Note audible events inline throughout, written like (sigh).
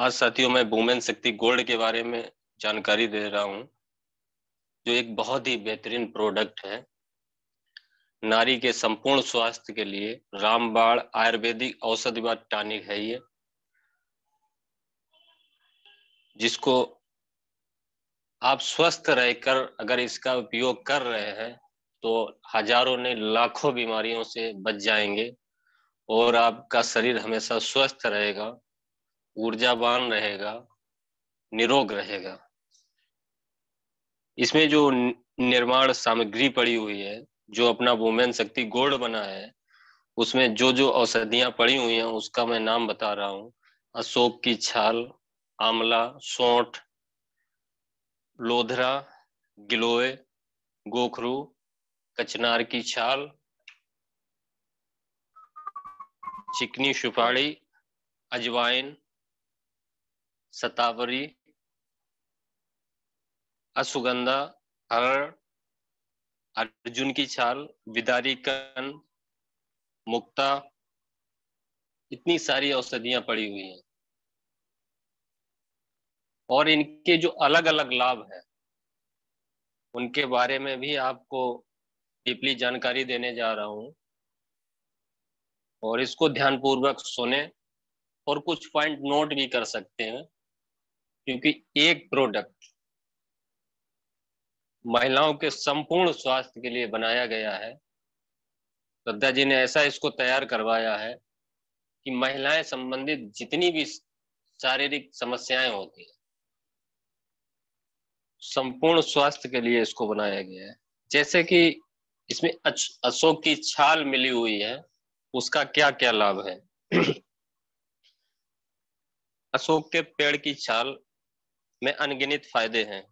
आज साथियों मैं वुमेन शक्ति गोल्ड के बारे में जानकारी दे रहा हूँ जो एक बहुत ही बेहतरीन प्रोडक्ट है नारी के संपूर्ण स्वास्थ्य के लिए रामबाण आयुर्वेदिक औषधि टॉनिक है ये जिसको आप स्वस्थ रहकर अगर इसका उपयोग कर रहे हैं तो हजारों ने लाखों बीमारियों से बच जाएंगे और आपका शरीर हमेशा स्वस्थ रहेगा ऊर्जावान रहेगा निरोग रहेगा इसमें जो निर्माण सामग्री पड़ी हुई है जो अपना वोमेन शक्ति गोल्ड बना है उसमें जो जो औषधियां पड़ी हुई हैं उसका मैं नाम बता रहा हूं अशोक की छाल आमला सौठ लोधरा गिलोय गोखरू कचनार की छाल चिकनी सुपारी अजवाइन सतावरी असुगंधा हर अर्जुन की छाल विदारी कन मुक्ता इतनी सारी औषधियां पड़ी हुई हैं और इनके जो अलग अलग लाभ हैं उनके बारे में भी आपको डीपली जानकारी देने जा रहा हूं और इसको ध्यानपूर्वक सुने और कुछ पॉइंट नोट भी कर सकते हैं क्योंकि एक प्रोडक्ट महिलाओं के संपूर्ण स्वास्थ्य के लिए बनाया गया है श्रद्धा जी ने ऐसा इसको तैयार करवाया है कि महिलाएं संबंधित जितनी भी शारीरिक समस्याएं होती हैं संपूर्ण स्वास्थ्य के लिए इसको बनाया गया है जैसे कि इसमें अशोक की छाल मिली हुई है उसका क्या क्या लाभ है (clears throat) अशोक के पेड़ की छाल में अनगिनित फायदे हैं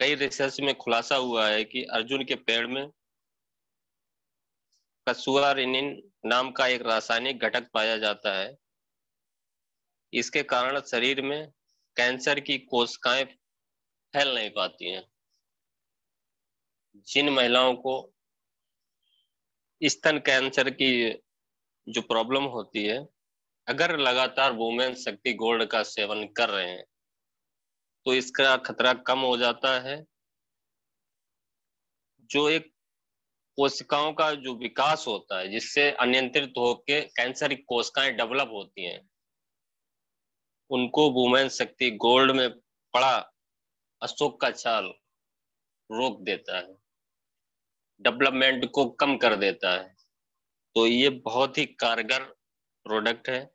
कई रिसर्च में खुलासा हुआ है कि अर्जुन के पेड़ में कसुआरिनिन नाम का एक रासायनिक घटक पाया जाता है इसके कारण शरीर में कैंसर की कोशिकाएं फैल नहीं पाती हैं जिन महिलाओं को स्तन कैंसर की जो प्रॉब्लम होती है अगर लगातार वुमेन शक्ति गोल्ड का सेवन कर रहे हैं तो इसका खतरा कम हो जाता है जो एक कोशिकाओं का जो विकास होता है जिससे अनियंत्रित होकर कैंसर की कोशिकाएं डेवलप होती हैं उनको वुमेन शक्ति गोल्ड में पड़ा अशोक का छाल रोक देता है डेवलपमेंट को कम कर देता है तो ये बहुत ही कारगर प्रोडक्ट है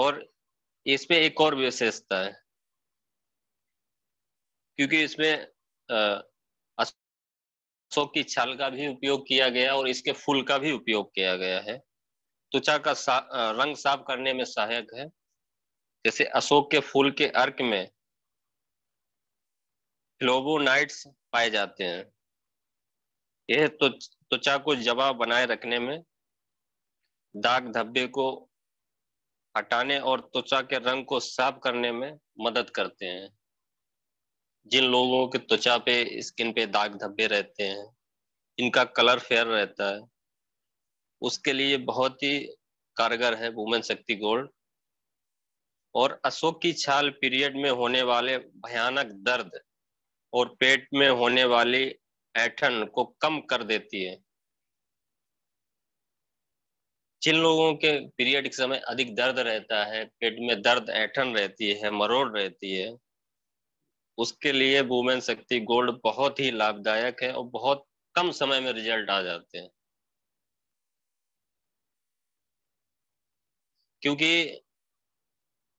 और इसमें एक और विशेषता है क्योंकि इसमें अशोक की छाल का भी उपयोग किया गया और इसके फूल का भी उपयोग किया गया है त्वचा का सा, रंग साफ करने में सहायक है जैसे अशोक के फूल के अर्क में फ्लोबोनाइट्स पाए जाते हैं यह त्वचा तो, को जवाब बनाए रखने में दाग धब्बे को हटाने और त्वचा के रंग को साफ करने में मदद करते हैं जिन लोगों के त्वचा पे स्किन पे दाग धब्बे रहते हैं इनका कलर फेयर रहता है उसके लिए बहुत ही कारगर है वुमेन शक्ति गोल्ड और अशोक की छाल पीरियड में होने वाले भयानक दर्द और पेट में होने वाली ऐठन को कम कर देती है जिन लोगों के पीरियड के समय अधिक दर्द रहता है पेट में दर्द ऐठन रहती है मरोड़ रहती है उसके लिए वुमेन शक्ति गोल्ड बहुत ही लाभदायक है और बहुत कम समय में रिजल्ट आ जाते हैं क्योंकि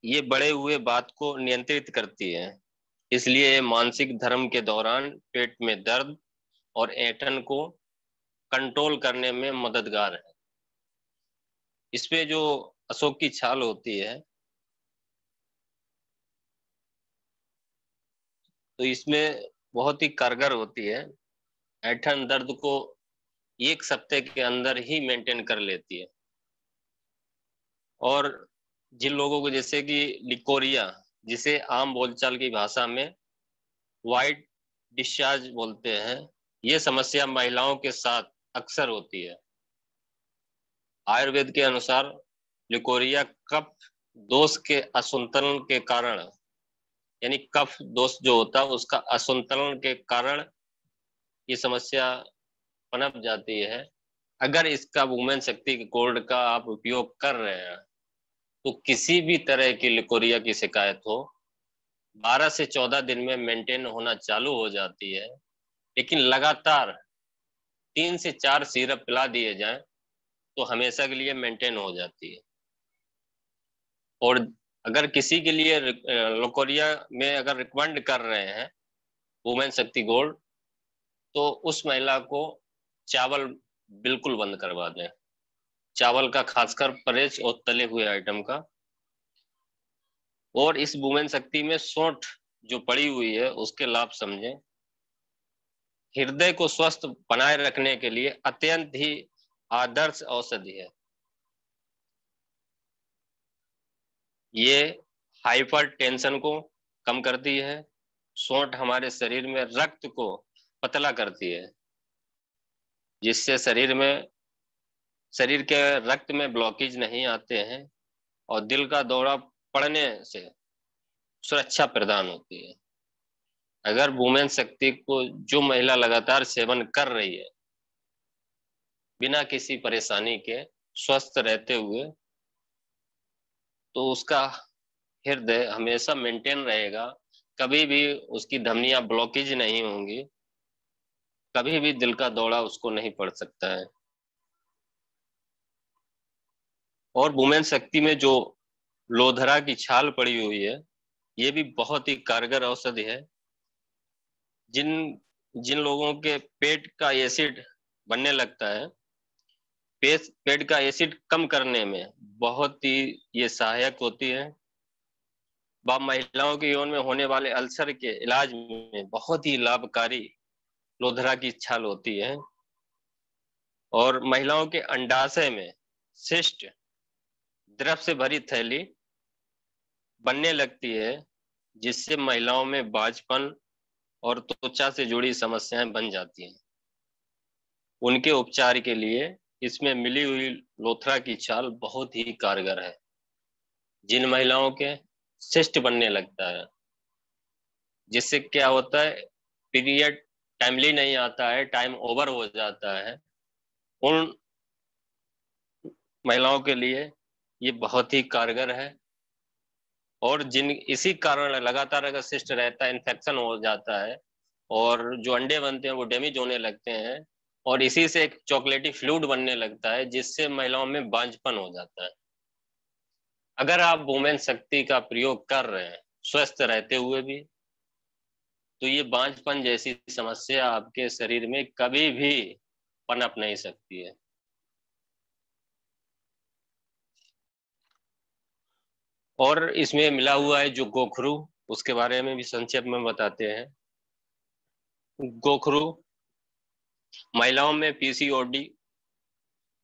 ये बड़े हुए बात को नियंत्रित करती है इसलिए मानसिक धर्म के दौरान पेट में दर्द और ऐठन को कंट्रोल करने में मददगार है इसपे जो अशोक की छाल होती है तो इसमें बहुत ही कारगर होती है ऐठन दर्द को एक सप्ते के अंदर ही मेंटेन कर लेती है और जिन लोगों को जैसे कि लिकोरिया जिसे आम बोलचाल की भाषा में वाइट डिस्चार्ज बोलते हैं ये समस्या महिलाओं के साथ अक्सर होती है आयुर्वेद के अनुसार लिकोरिया कफ दोष के असंतुलन के कारण यानी कफ दोष जो होता है उसका असंतुलन के कारण ये समस्या पनप जाती है अगर इसका वुमेन शक्ति के कोल्ड का आप उपयोग कर रहे हैं तो किसी भी तरह की लिकोरिया की शिकायत हो 12 से 14 दिन में मेंटेन होना चालू हो जाती है लेकिन लगातार तीन से चार सिरप पिला दिए जाएं तो हमेशा के लिए मेंटेन हो जाती है और अगर किसी के लिए लोकोरिया में अगर रिकमेंड कर रहे हैं वुमेन शक्ति गोल्ड तो उस महिला को चावल बिल्कुल बंद करवा दें चावल का खासकर परेज और तले हुए आइटम का और इस वुमेन शक्ति में सोट जो पड़ी हुई है उसके लाभ समझें हृदय को स्वस्थ बनाए रखने के लिए अत्यंत ही आदर्श औषधि है ये हाइपरटेंशन को कम करती है सोंठ हमारे शरीर में रक्त को पतला करती है जिससे शरीर में शरीर के रक्त में ब्लॉकेज नहीं आते हैं और दिल का दौरा पड़ने से सुरक्षा प्रदान होती है अगर वुमेन शक्ति को जो महिला लगातार सेवन कर रही है बिना किसी परेशानी के स्वस्थ रहते हुए तो उसका हृदय हमेशा मेंटेन रहेगा कभी भी उसकी धमनियां ब्लॉकेज नहीं होंगी कभी भी दिल का दौड़ा उसको नहीं पड़ सकता है और वुमेन शक्ति में जो लोधरा की छाल पड़ी हुई है ये भी बहुत ही कारगर औषधि है जिन जिन लोगों के पेट का एसिड बनने लगता है पेट पेट का एसिड कम करने में बहुत ही ये सहायक होती है व महिलाओं के यौन में होने वाले अल्सर के इलाज में बहुत ही लाभकारी लोधरा की छाल होती है और महिलाओं के अंडाशय में शिष्ट द्रव से भरी थैली बनने लगती है जिससे महिलाओं में बाजपन और त्वचा से जुड़ी समस्याएं बन जाती हैं उनके उपचार के लिए इसमें मिली हुई लोथरा की चाल बहुत ही कारगर है जिन महिलाओं के शिष्ट बनने लगता है जिससे क्या होता है पीरियड टाइमली नहीं आता है टाइम ओवर हो जाता है उन महिलाओं के लिए ये बहुत ही कारगर है और जिन इसी कारण लगातार अगर सिस्ट रहता है इन्फेक्शन हो जाता है और जो अंडे बनते हैं वो डैमेज होने लगते हैं और इसी से एक चॉकलेटी फ्लूड बनने लगता है जिससे महिलाओं में बांझपन हो जाता है अगर आप वोमेन शक्ति का प्रयोग कर रहे हैं स्वस्थ रहते हुए भी तो ये बांझपन जैसी समस्या आपके शरीर में कभी भी पनप नहीं सकती है और इसमें मिला हुआ है जो गोखरू उसके बारे में भी संक्षेप में बताते हैं गोखरू महिलाओं में पीसीओडी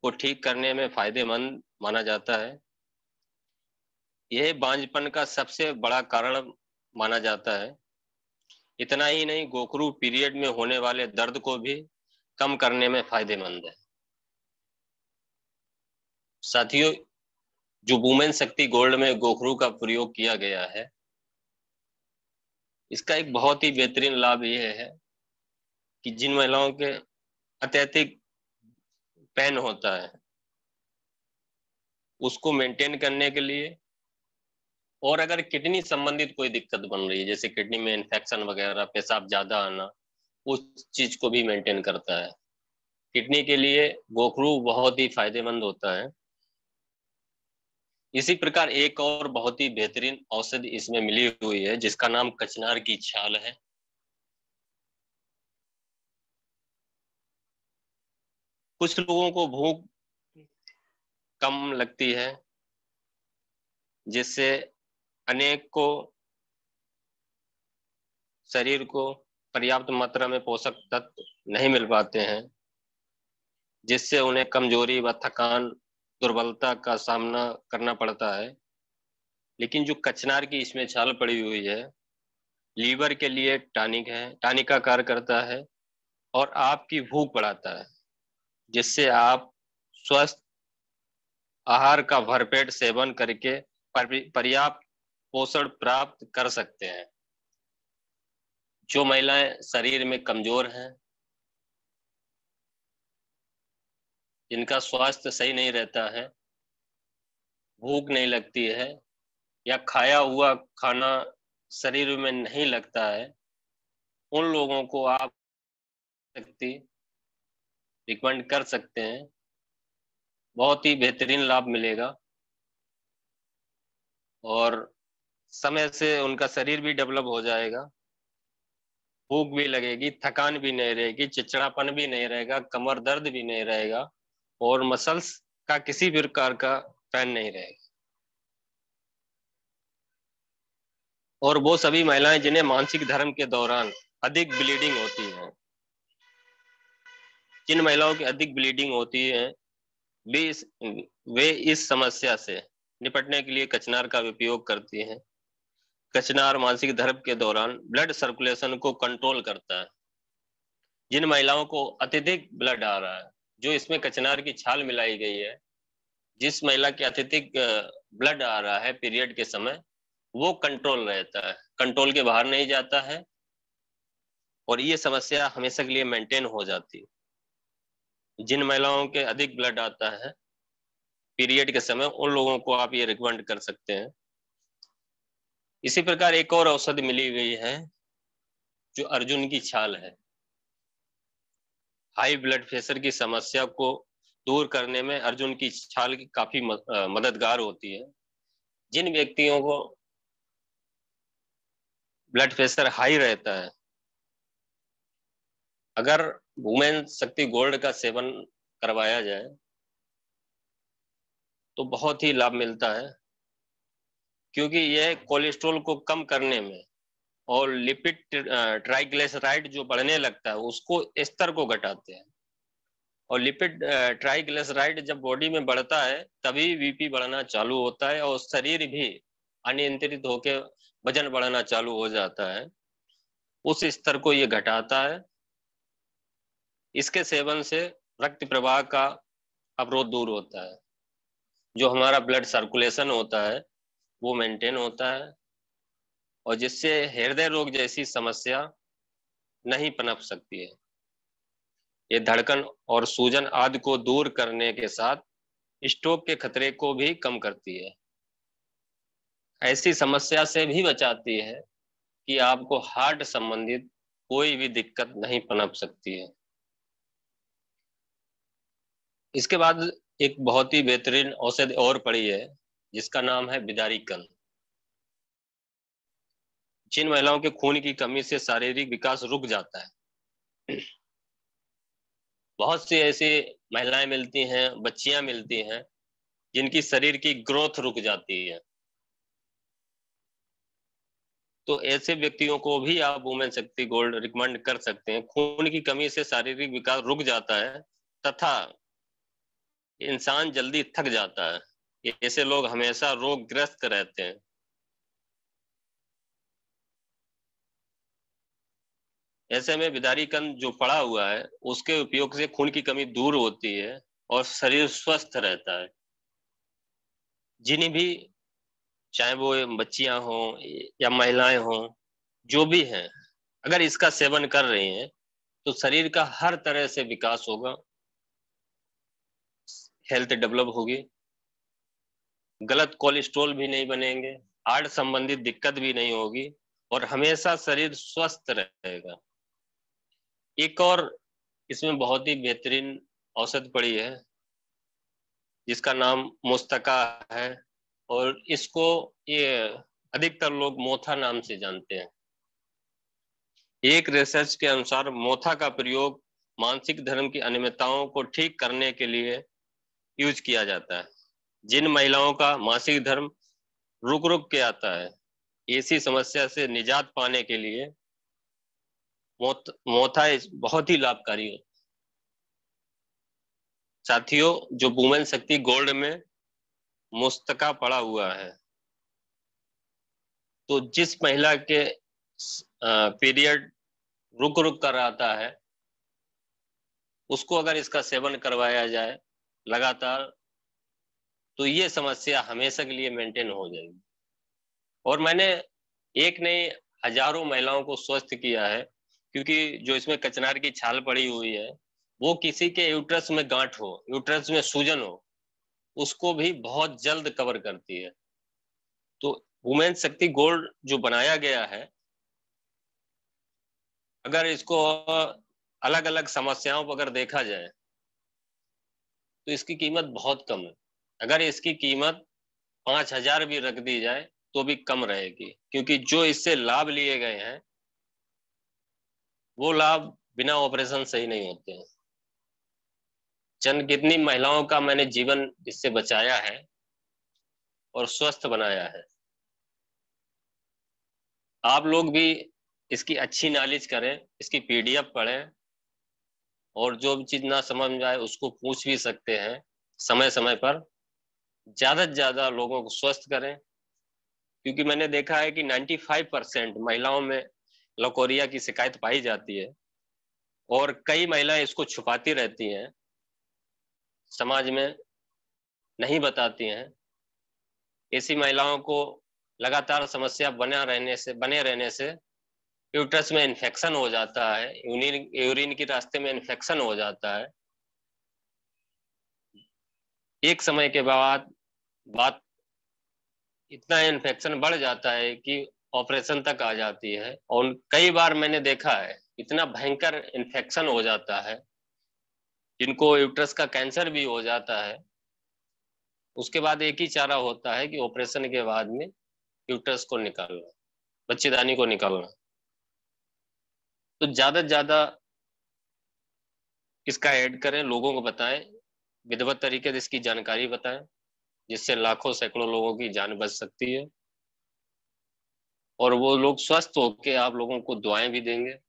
को ठीक करने में फायदेमंद माना जाता है यह बांझपन का सबसे बड़ा कारण माना जाता है इतना ही नहीं गोखरू पीरियड में होने वाले दर्द को भी कम करने में फायदेमंद है साथियों जो वुमेन शक्ति गोल्ड में गोखरू का प्रयोग किया गया है इसका एक बहुत ही बेहतरीन लाभ यह है कि जिन महिलाओं के अत्यधिक पेन होता है उसको मेंटेन करने के लिए और अगर किडनी संबंधित कोई दिक्कत बन रही है जैसे किडनी में इन्फेक्शन वगैरह पेशाब ज्यादा आना उस चीज को भी मेंटेन करता है किडनी के लिए गोखरू बहुत ही फायदेमंद होता है इसी प्रकार एक और बहुत ही बेहतरीन औषधि इसमें मिली हुई है जिसका नाम कचनार की छाल है कुछ लोगों को भूख कम लगती है जिससे अनेक को शरीर को पर्याप्त मात्रा में पोषक तत्व नहीं मिल पाते हैं जिससे उन्हें कमजोरी व थकान दुर्बलता का सामना करना पड़ता है लेकिन जो कचनार की इसमें छाल पड़ी हुई है लीवर के लिए टानिक है टानिक का कार्य करता है और आपकी भूख बढ़ाता है जिससे आप स्वस्थ आहार का भरपेट सेवन करके पर्याप्त पोषण प्राप्त कर सकते हैं जो महिलाएं शरीर में कमजोर हैं जिनका स्वास्थ्य सही नहीं रहता है भूख नहीं लगती है या खाया हुआ खाना शरीर में नहीं लगता है उन लोगों को आप सकती रिकमेंड कर सकते हैं बहुत ही बेहतरीन लाभ मिलेगा और समय से उनका शरीर भी डेवलप हो जाएगा भूख भी लगेगी थकान भी नहीं रहेगी चिचड़ापन भी नहीं रहेगा कमर दर्द भी नहीं रहेगा और मसल्स का किसी भी प्रकार का पैन नहीं रहेगा और वो सभी महिलाएं जिन्हें मानसिक धर्म के दौरान अधिक ब्लीडिंग होती है जिन महिलाओं की अधिक ब्लीडिंग होती है वे इस वे इस समस्या से निपटने के लिए कचनार का उपयोग करती हैं कचनार मानसिक धर्म के दौरान ब्लड सर्कुलेशन को कंट्रोल करता है जिन महिलाओं को अत्यधिक ब्लड आ रहा है जो इसमें कचनार की छाल मिलाई गई है जिस महिला के अत्यधिक ब्लड आ रहा है पीरियड के समय वो कंट्रोल रहता है कंट्रोल के बाहर नहीं जाता है और ये समस्या हमेशा के लिए मेंटेन हो जाती है जिन महिलाओं के अधिक ब्लड आता है पीरियड के समय उन लोगों को आप ये रिकमेंड कर सकते हैं इसी प्रकार एक और औषधि मिली गई है जो अर्जुन की छाल है हाई ब्लड प्रेशर की समस्या को दूर करने में अर्जुन की छाल की काफी मददगार होती है जिन व्यक्तियों को ब्लड प्रेशर हाई रहता है अगर वुमेन शक्ति गोल्ड का सेवन करवाया जाए तो बहुत ही लाभ मिलता है क्योंकि यह कोलेस्ट्रोल को कम करने में और लिपिड ट्राइग्लिसराइड जो बढ़ने लगता है उसको स्तर को घटाते हैं और लिपिड ट्राइग्लिसराइड जब बॉडी में बढ़ता है तभी बीपी बढ़ना चालू होता है और शरीर भी अनियंत्रित होकर वजन बढ़ना चालू हो जाता है उस स्तर को ये घटाता है इसके सेवन से रक्त प्रवाह का अवरोध दूर होता है जो हमारा ब्लड सर्कुलेशन होता है वो मेंटेन होता है और जिससे हृदय रोग जैसी समस्या नहीं पनप सकती है ये धड़कन और सूजन आदि को दूर करने के साथ स्ट्रोक के खतरे को भी कम करती है ऐसी समस्या से भी बचाती है कि आपको हार्ट संबंधित कोई भी दिक्कत नहीं पनप सकती है इसके बाद एक बहुत ही बेहतरीन औषध और पड़ी है जिसका नाम है बिदारी कल जिन महिलाओं के खून की कमी से शारीरिक विकास रुक जाता है बहुत सी ऐसी महिलाएं मिलती हैं बच्चियां मिलती हैं जिनकी शरीर की ग्रोथ रुक जाती है तो ऐसे व्यक्तियों को भी आप वुमेन शक्ति गोल्ड रिकमेंड कर सकते हैं खून की कमी से शारीरिक विकास रुक जाता है तथा इंसान जल्दी थक जाता है ऐसे लोग हमेशा रोग ग्रस्त रहते हैं ऐसे में बिदारी कंद जो पड़ा हुआ है उसके उपयोग से खून की कमी दूर होती है और शरीर स्वस्थ रहता है जिन्हें भी चाहे वो बच्चियां हों या महिलाएं हों जो भी हैं अगर इसका सेवन कर रही हैं तो शरीर का हर तरह से विकास होगा हेल्थ डेवलप होगी गलत कोलेस्ट्रोल भी नहीं बनेंगे हार्ट संबंधित दिक्कत भी नहीं होगी और हमेशा शरीर स्वस्थ रहेगा एक और इसमें बहुत ही बेहतरीन औसत पड़ी है जिसका नाम मुस्तका है और इसको ये अधिकतर लोग मोथा नाम से जानते हैं एक रिसर्च के अनुसार मोथा का प्रयोग मानसिक धर्म की अनियमितताओं को ठीक करने के लिए यूज किया जाता है जिन महिलाओं का मासिक धर्म रुक रुक के आता है इसी समस्या से निजात पाने के लिए मोत, मोथा बहुत ही लाभकारी है साथियों जो वुमेन शक्ति गोल्ड में मुस्तका पड़ा हुआ है तो जिस महिला के पीरियड रुक रुक कर आता है उसको अगर इसका सेवन करवाया जाए लगातार तो ये समस्या हमेशा के लिए मेंटेन हो जाएगी और मैंने एक नहीं हजारों महिलाओं को स्वस्थ किया है क्योंकि जो इसमें कचनार की छाल पड़ी हुई है वो किसी के यूट्रस में गांठ हो यूट्रस में सूजन हो उसको भी बहुत जल्द कवर करती है तो वुमेन शक्ति गोल्ड जो बनाया गया है अगर इसको अलग अलग समस्याओं पर अगर देखा जाए तो इसकी कीमत बहुत कम है अगर इसकी कीमत पांच हजार भी रख दी जाए तो भी कम रहेगी क्योंकि जो इससे लाभ लिए गए हैं वो लाभ बिना ऑपरेशन सही नहीं होते हैं चंद कितनी महिलाओं का मैंने जीवन इससे बचाया है और स्वस्थ बनाया है आप लोग भी इसकी अच्छी नॉलेज करें इसकी पीडीएफ पढ़ें और जो भी चीज ना समझ में आए उसको पूछ भी सकते हैं समय समय पर ज्यादा से ज्यादा लोगों को स्वस्थ करें क्योंकि मैंने देखा है कि 95 परसेंट महिलाओं में लकोरिया की शिकायत पाई जाती है और कई महिलाएं इसको छुपाती रहती हैं समाज में नहीं बताती हैं ऐसी महिलाओं को लगातार समस्या बना रहने से बने रहने से यूट्रस में इन्फेक्शन हो जाता है यूरिन के रास्ते में इन्फेक्शन हो जाता है एक समय के बाद बात इतना इन्फेक्शन बढ़ जाता है कि ऑपरेशन तक आ जाती है और कई बार मैंने देखा है इतना भयंकर इन्फेक्शन हो जाता है जिनको यूट्रस का कैंसर भी हो जाता है उसके बाद एक ही चारा होता है कि ऑपरेशन के बाद में यूट्रस को निकालना बच्चेदानी को निकालना तो ज्यादा से ज्यादा इसका ऐड करें लोगों को बताएं विधिवत तरीके से इसकी जानकारी बताएं जिससे लाखों सैकड़ों लोगों की जान बच सकती है और वो लोग स्वस्थ होकर आप लोगों को दुआएं भी देंगे